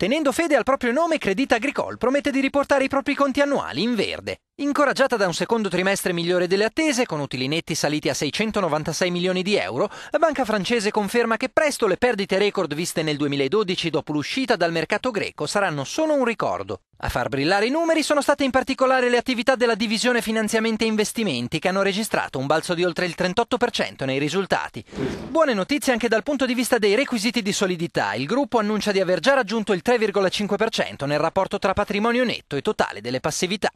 Tenendo fede al proprio nome, Credit Agricole promette di riportare i propri conti annuali in verde. Incoraggiata da un secondo trimestre migliore delle attese, con utili netti saliti a 696 milioni di euro, la banca francese conferma che presto le perdite record viste nel 2012 dopo l'uscita dal mercato greco saranno solo un ricordo. A far brillare i numeri sono state in particolare le attività della divisione finanziamenti e investimenti che hanno registrato un balzo di oltre il 38% nei risultati. Buone notizie anche dal punto di vista dei requisiti di solidità. Il gruppo annuncia di aver già raggiunto il 3,5% nel rapporto tra patrimonio netto e totale delle passività.